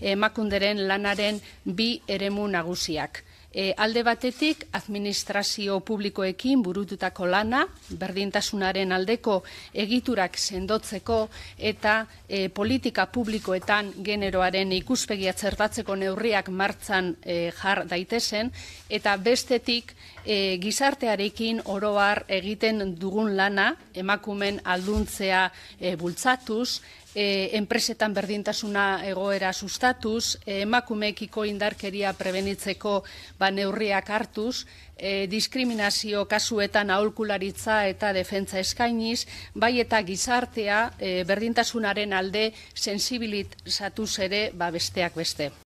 emakunderen lanaren bi eremu nagusiak. E, alde batetik, administrazio publikoekin burututako lana, berdintasunaren aldeko egiturak sendotzeko eta e, politika publikoetan generoaren ikuspegia zertatzeko neurriak martzan e, jar daitezen, eta bestetik, e, gizartearekin oroar egiten dugun lana, emakumen alduntzea e, bultzatuz, Eh, enpresetan berdintasuna egoera sustatuz, emakumeekiko indarkeria prebenitzeko ba neurriak hartuz, e, diskriminazio kasuetan aholkularitza eta defentsa eskainiz, bai eta gizartea e, berdintasunaren alde sensibilitzatuz ere ba besteak beste.